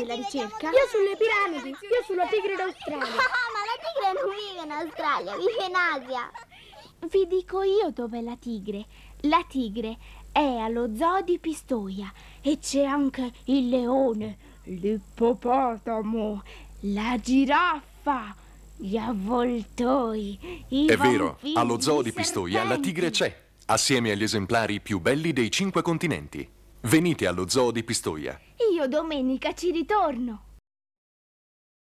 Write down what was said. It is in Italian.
fate la ricerca? Io sulle piramidi, io sulla tigre d'Australia. Ah, ma la tigre non vive in Australia, vive in Asia. Vi dico io dov'è la tigre. La tigre è allo zoo di Pistoia e c'è anche il leone, l'ippopotamo, la giraffa, gli avvoltoi, i È vero, allo zoo di Pistoia la tigre c'è, assieme agli esemplari più belli dei cinque continenti. Venite allo zoo di Pistoia. Io domenica ci ritorno.